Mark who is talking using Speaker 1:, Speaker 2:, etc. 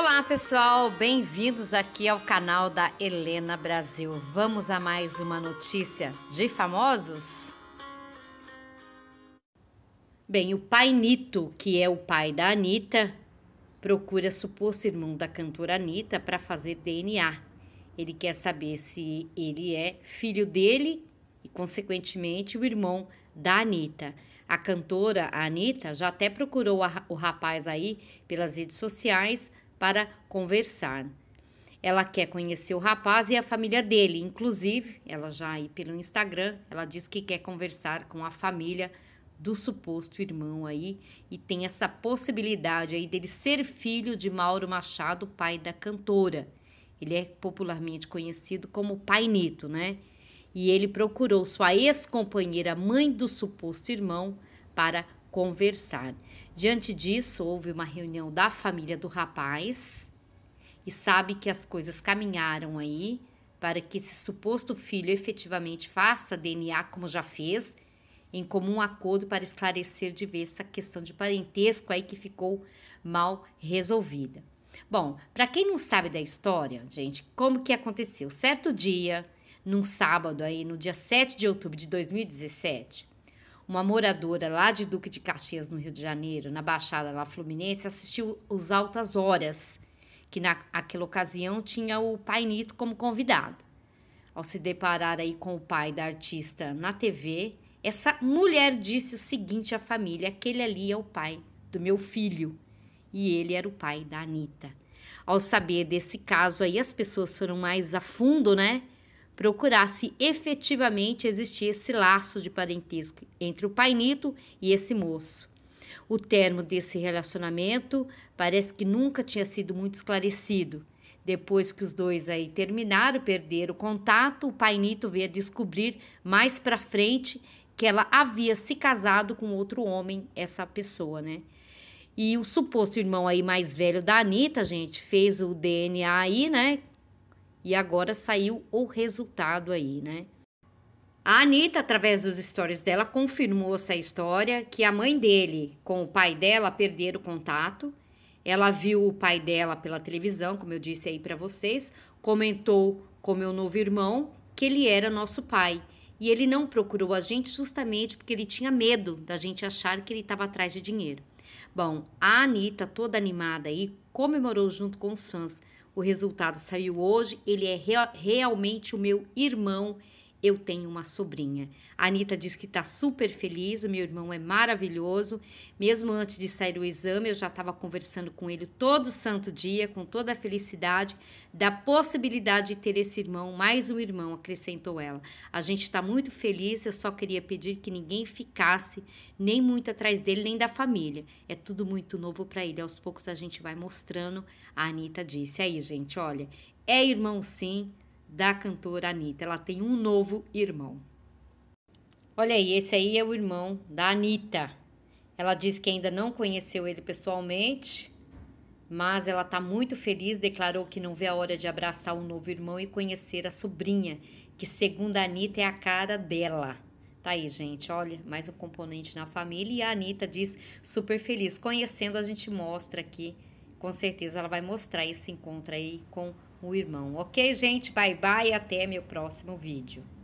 Speaker 1: Olá pessoal, bem-vindos aqui ao canal da Helena Brasil. Vamos a mais uma notícia de famosos? Bem, o pai Nito, que é o pai da Anitta, procura suposto irmão da cantora Anitta para fazer DNA. Ele quer saber se ele é filho dele e, consequentemente, o irmão da Anitta. A cantora, a Anitta, já até procurou a, o rapaz aí pelas redes sociais para conversar. Ela quer conhecer o rapaz e a família dele. Inclusive, ela já aí pelo Instagram, ela diz que quer conversar com a família do suposto irmão aí e tem essa possibilidade aí dele ser filho de Mauro Machado, pai da cantora. Ele é popularmente conhecido como Pai Nito, né? E ele procurou sua ex-companheira, mãe do suposto irmão, para conversar. Diante disso, houve uma reunião da família do rapaz e sabe que as coisas caminharam aí para que esse suposto filho efetivamente faça DNA como já fez, em comum acordo para esclarecer de vez essa questão de parentesco aí que ficou mal resolvida. Bom, para quem não sabe da história, gente, como que aconteceu? Certo dia, num sábado aí, no dia 7 de outubro de 2017, uma moradora lá de Duque de Caxias, no Rio de Janeiro, na Baixada lá Fluminense, assistiu os Altas Horas, que naquela ocasião tinha o Pai Nito como convidado. Ao se deparar aí com o pai da artista na TV, essa mulher disse o seguinte à família: aquele ali é o pai do meu filho. E ele era o pai da Anitta. Ao saber desse caso aí, as pessoas foram mais a fundo, né? procurar se efetivamente existia esse laço de parentesco entre o painito e esse moço. O termo desse relacionamento parece que nunca tinha sido muito esclarecido. Depois que os dois aí terminaram, perderam o contato, o painito veio descobrir mais para frente que ela havia se casado com outro homem, essa pessoa, né? E o suposto irmão aí mais velho da Anitta, gente, fez o DNA aí, né? E agora saiu o resultado aí, né? A Anitta, através dos stories dela, confirmou essa história que a mãe dele com o pai dela perderam contato. Ela viu o pai dela pela televisão, como eu disse aí para vocês, comentou com meu novo irmão que ele era nosso pai. E ele não procurou a gente justamente porque ele tinha medo da gente achar que ele estava atrás de dinheiro. Bom, a Anitta, toda animada aí, comemorou junto com os fãs, o resultado saiu hoje, ele é realmente o meu irmão eu tenho uma sobrinha. A Anitta diz que está super feliz, o meu irmão é maravilhoso. Mesmo antes de sair o exame, eu já estava conversando com ele todo santo dia, com toda a felicidade, da possibilidade de ter esse irmão, mais um irmão, acrescentou ela. A gente está muito feliz, eu só queria pedir que ninguém ficasse nem muito atrás dele, nem da família. É tudo muito novo para ele. Aos poucos a gente vai mostrando, a Anitta disse. Aí, gente, olha, é irmão sim, da cantora Anitta. Ela tem um novo irmão. Olha aí, esse aí é o irmão da Anitta. Ela diz que ainda não conheceu ele pessoalmente, mas ela está muito feliz, declarou que não vê a hora de abraçar o novo irmão e conhecer a sobrinha, que segundo a Anitta é a cara dela. Tá aí, gente, olha, mais um componente na família. E a Anitta diz super feliz. Conhecendo, a gente mostra aqui, com certeza ela vai mostrar esse encontro aí com o irmão. Ok, gente? Bye, bye e até meu próximo vídeo.